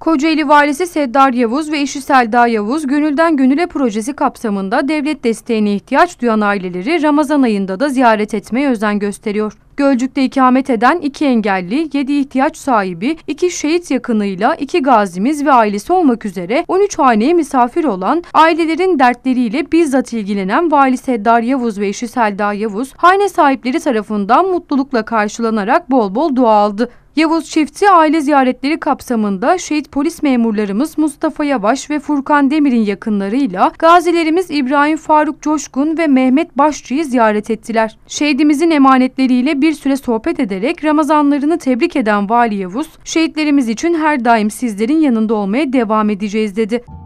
Kocaeli Valisi Seddar Yavuz ve eşi Selda Yavuz Gönülden Gönüle projesi kapsamında devlet desteğine ihtiyaç duyan aileleri Ramazan ayında da ziyaret etmeye özen gösteriyor. Gölcük'te ikamet eden iki engelli, yedi ihtiyaç sahibi, iki şehit yakınıyla iki gazimiz ve ailesi olmak üzere 13 haneye misafir olan ailelerin dertleriyle bizzat ilgilenen Vali Seddar Yavuz ve eşi Selda Yavuz, hane sahipleri tarafından mutlulukla karşılanarak bol bol dua aldı. Yavuz Çiftçi aile ziyaretleri kapsamında şehit polis memurlarımız Mustafa Yavaş ve Furkan Demir'in yakınlarıyla gazilerimiz İbrahim Faruk Coşkun ve Mehmet Başçı'yı ziyaret ettiler. Şehidimizin emanetleriyle bir süre sohbet ederek Ramazanlarını tebrik eden Vali Yavuz, şehitlerimiz için her daim sizlerin yanında olmaya devam edeceğiz dedi.